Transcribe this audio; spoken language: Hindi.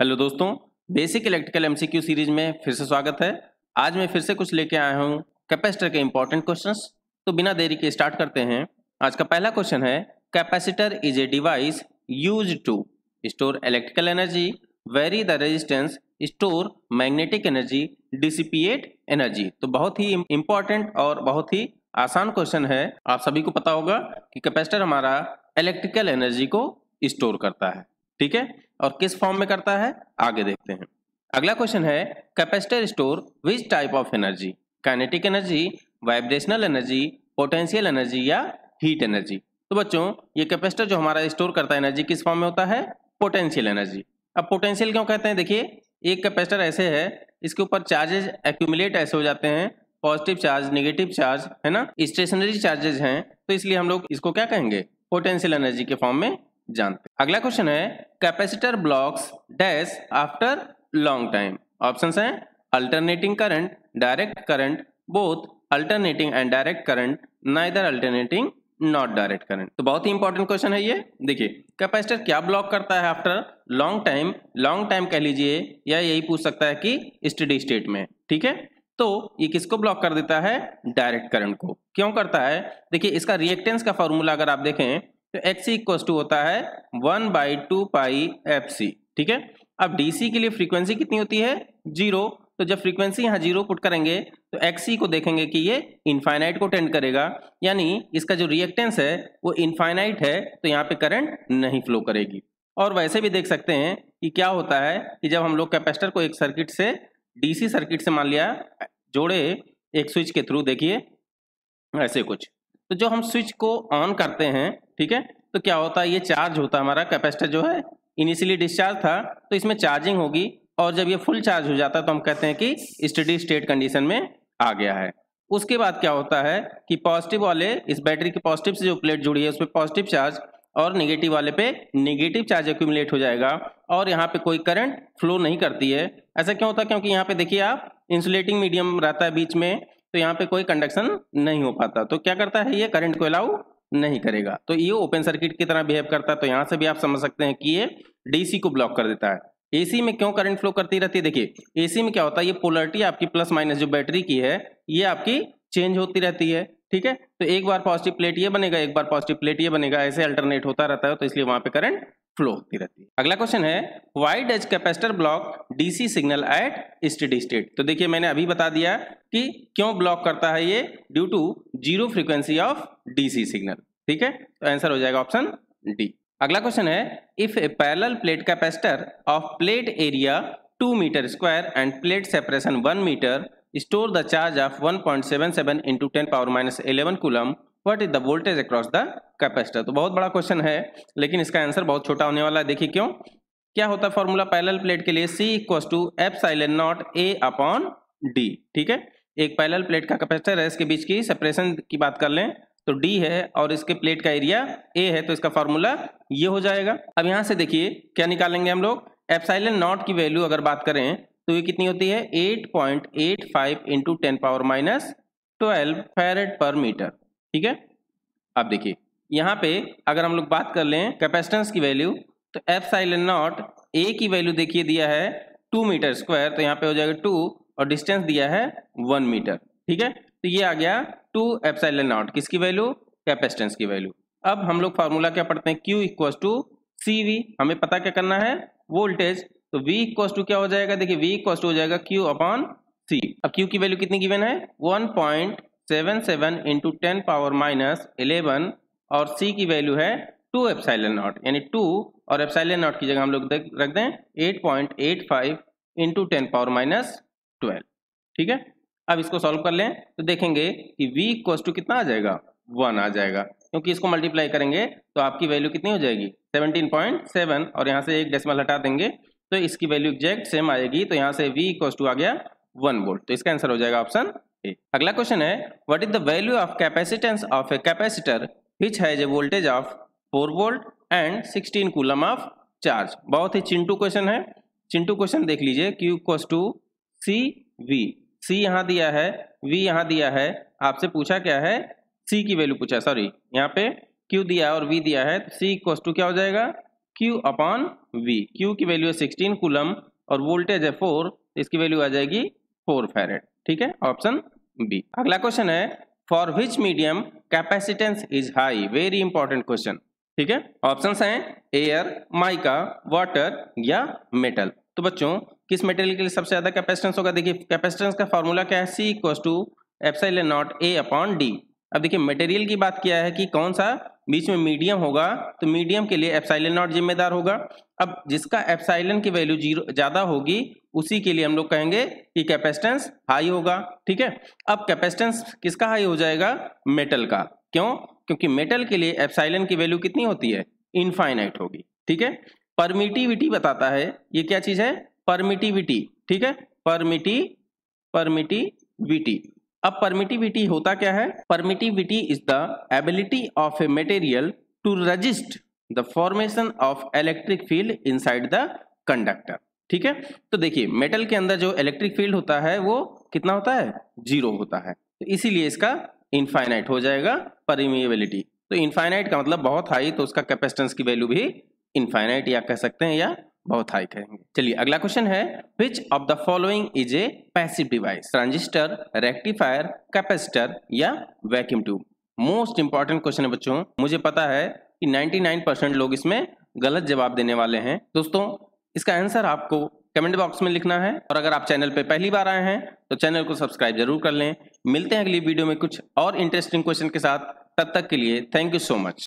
हेलो दोस्तों बेसिक इलेक्ट्रिकल एमसीक्यू सीरीज में फिर से स्वागत है आज मैं फिर से कुछ लेके आया हूँ कैपेसिटर के इंपॉर्टेंट क्वेश्चंस तो बिना देरी के स्टार्ट करते हैं आज का पहला क्वेश्चन है capacitor is a device use to store electrical energy very the resistance store magnetic energy dissipate energy तो बहुत ही इंपॉर्टेंट और बहुत ही आसान क्वेश्चन है आप सभी को पता होगा कि कैपेसिटर हमारा इलेक्ट्रिकल एनर्जी को स्टोर करता है ठीक है और किस फॉर्म में करता है आगे देखते हैं अगला क्वेश्चन है capacitor store which type of energy kinetic energy vibrational energy potential energy या हीट एनर्जी तो बच्चों ये कैपेसिटर जो हमारा स्टोर करता है एनर्जी किस फॉर्म में होता है पोटेंशियल एनर्जी अब पोटेंशियल क्यों कहते हैं देखिए एक कैपेसिटर ऐसे है इसके ऊपर चार्जेज एक्यूमुलेट ऐसे हो जाते हैं पॉजिटिव चार्ज निगेटिव चार्ज है ना स्टेशनरी चार्जेज हैं तो इसलिए हम लोग इसको क्या कहेंगे पोटेंशियल एनर्जी के फॉर्म में जानते अगला क्वेश्चन है capacitor blocks dash after long time option है alternating current direct current both alternating and direct current neither alternating not direct current तो बहुत ही इंपॉर्टेंट क्वेश्चन है ये देखिए कैपेसिटर क्या ब्लॉक करता है after long time long time कह लीजिए या यही पूछ सकता है कि स्टडी स्टेट में ठीक है तो ये किसको ब्लॉक कर देता है डायरेक्ट करंट को क्यों करता है देखिए इसका रिएक्टेंस का फॉर्मूला अगर आप देखें तो एच सी इक्व टू होता है one by two pi F C ठीक है अब डी सी के लिए फ्रीक्वेंसी कितनी होती है जीरो तो जब फ्रीक्वेंसी यहाँ जीरो पुट करेंगे तो एक्सी को देखेंगे कि ये इनफाइनाइट को टेंड करेगा यानी इसका जो रिएक्टेंस है वो इनफाइनाइट है तो यहाँ पे करंट नहीं फ्लो करेगी और वैसे भी देख सकते हैं कि क्या होता है कि जब हम लोग कैपेसिटर को एक सर्किट से डीसी सर्किट से मान लिया जोड़े एक स्विच के थ्रू देखिए ऐसे कुछ तो जो हम स्विच को ऑन करते हैं ठीक है तो क्या होता है ये चार्ज होता है हमारा कैपेसिटर जो है इनिशियली डिस्चार्ज था तो इसमें चार्जिंग होगी और जब ये फुल चार्ज हो जाता है तो हम कहते हैं कि स्टडी स्टेट कंडीशन में आ गया है उसके बाद क्या होता है कि पॉजिटिव वाले इस बैटरी की पॉजिटिव से जो प्लेट जुड़ी है उस पर पॉजिटिव चार्ज और निगेटिव वाले पे निगेटिव चार्ज एक्यूमुलेट हो जाएगा और यहाँ पे कोई करंट फ्लो नहीं करती है ऐसा क्यों होता है क्योंकि यहाँ पे देखिए आप इंसुलेटिंग मीडियम रहता है बीच में तो यहाँ पे कोई कंडक्शन नहीं हो पाता तो क्या करता है ये करंट को अलाउ नहीं करेगा तो ये ओपन सर्किट की तरह बिहेव करता है तो यहाँ से भी आप समझ सकते हैं कि ये डीसी को ब्लॉक कर देता है एसी में क्यों करंट फ्लो करती रहती है देखिए एसी में क्या होता है ये पोलरिटी आपकी प्लस माइनस जो बैटरी की है ये आपकी चेंज होती रहती है ठीक है तो एक बार पॉजिटिव प्लेट ये बनेगा एक बार पॉजिटिव प्लेट ये बनेगा ऐसे अल्टरनेट होता रहता है तो इसलिए वहां पे करंट फ्लो होती रहती है अगला क्वेश्चन है why does capacitor block DC signal at steady state तो देखिए मैंने अभी बता दिया कि क्यों ब्लॉक करता है ये due to zero frequency of DC signal ठीक है तो आंसर हो जाएगा ऑप्शन डी अगला क्वेश्चन है if a parallel plate capacitor of plate area two meter square and plate separation one meter store the charge of one point seven seven into ten power minus eleven coulomb what is the voltage across the capacitor तो बहुत बड़ा क्वेश्चन है लेकिन इसका आंसर बहुत छोटा होने वाला है देखिए क्यों क्या होता है फॉर्मूला पैरल प्लेट के लिए C equal to epsilon naught A upon D ठीक है एक पैरल प्लेट का कैपेसिटर है इसके बीच की सेपरेशन की बात कर लें तो डी है और इसके प्लेट का एरिया ए है तो इसका फॉर्मूला ये हो जाएगा अब यहाँ से देखिए क्या निकालेंगे हम लोग एप्साइलन नॉट की वैल्यू अगर बात करें तो ये कितनी होती है 8.85 point eight five into ten power minus twelve farad per meter ठीक है आप देखिए यहाँ पे अगर हम लोग बात कर लें कैपेसिटेंस की वैल्यू तो एफ साइलेंट नॉट ए की वैल्यू देखिए दिया है टू मीटर स्क्वायर तो यहाँ पे हो जाएगा टू और डिस्टेंस दिया है वन मीटर ठीक है तो ये आ गया टू एफ साइलेंट नॉट किसकी वैल्यू कैपेसिटेंस की वैल्यू अब हम लोग फार्मूला क्या पढ़ते हैं Q equal to C V हमें पता क्या करना है वोल्टेज तो वी इक्व टू क्या हो जाएगा देखिए वी इक्व हो जाएगा क्यू अपॉन सी अब क्यू की वैल्यू कितनी गिवन है one point seven seven into ten power minus eleven और सी की वैल्यू है टू एप्साइलन नॉट यानी टू और एप्साइलन नॉट की जगह हम लोग रख दें eight point eight five into ten power minus twelve ठीक है अब इसको सॉल्व कर लें तो देखेंगे कि v इक्वस टू कितना आ जाएगा वन आ जाएगा क्योंकि इसको मल्टीप्लाई करेंगे तो आपकी वैल्यू कितनी हो जाएगी सेवनटीन पॉइंट सेवन और यहाँ से एक डेसिमल हटा देंगे तो इसकी वैल्यू एग्जैक्ट सेम आएगी तो यहाँ से v इक्वस टू आ गया वन वोल्ट तो इसका आंसर हो जाएगा ऑप्शन ए अगला क्वेश्चन है what is the value of capacitance of a capacitor which has a voltage of four volt and sixteen coulomb of charge बहुत ही चिंटू क्वेश्चन है चिंटू क्वेश्चन देख लीजिए Q equals to C V C यहाँ दिया है वी यहाँ दिया है आपसे पूछा क्या है सी की वैल्यू पूछा सॉरी यहाँ पे क्यू दिया और वी दिया है सी इक्वस टू क्या हो जाएगा क्यू अपॉन वी क्यू की वैल्यू है सिक्सटीन कूलम और वोल्टेज है फोर तो इसकी वैल्यू आ जाएगी फोर फेरेड ठीक है ऑप्शन बी अगला क्वेश्चन है for which medium capacitance is high very important question ठीक है ऑप्शन है एयर माइका वाटर या मेटल तो बच्चों किस मेटेरियल के लिए सबसे ज्यादा कैपेसिटेंस होगा देखिए कैपेसिटेंस का फॉर्मूला क्या है सी इक्व टू एफ नॉट ए अपॉन डी अब देखिए मटेरियल की बात किया है कि कौन सा बीच में मीडियम होगा तो मीडियम के लिए एफसाइलन नॉट जिम्मेदार होगा अब जिसका एफसाइलन की वैल्यू जीरो ज़्यादा होगी उसी के लिए हम लोग कहेंगे कि कैपेसिटेंस हाई होगा ठीक है अब कैपेसिटेंस किसका हाई हो जाएगा मेटल का क्यों क्योंकि मेटल के लिए एप्साइलन की वैल्यू कितनी होती है इनफाइनाइट होगी ठीक है परमिटिविटी बताता है ये क्या चीज़ है परमिटिविटी ठीक है परमिटी परमिटिविटी अब परमिटिविटी होता क्या है permittivity is the ability of a material to resist the formation of electric field inside the conductor ठीक है तो देखिए मेटल के अंदर जो इलेक्ट्रिक फील्ड होता है वो कितना होता है जीरो होता है तो इसीलिए इसका इनफाइनाइट हो जाएगा परमिएबिलिटी तो इनफाइनाइट का मतलब बहुत हाई तो उसका कैपेसिटेंस की वैल्यू भी इनफाइनाइट या कह सकते हैं या बहुत हाई करेंगे चलिए अगला क्वेश्चन है which of the following is a passive device transistor rectifier capacitor या vacuum tube most important question है बच्चों मुझे पता है कि 99 लोग इसमें गलत जवाब देने वाले हैं दोस्तों इसका आंसर आपको कमेंट बॉक्स में लिखना है और अगर आप चैनल पर पहली बार आए हैं तो चैनल को सब्सक्राइब जरूर कर लें मिलते हैं अगली वीडियो में कुछ और इंटरेस्टिंग क्वेश्चन के साथ तब तक के लिए थैंक यू सो मच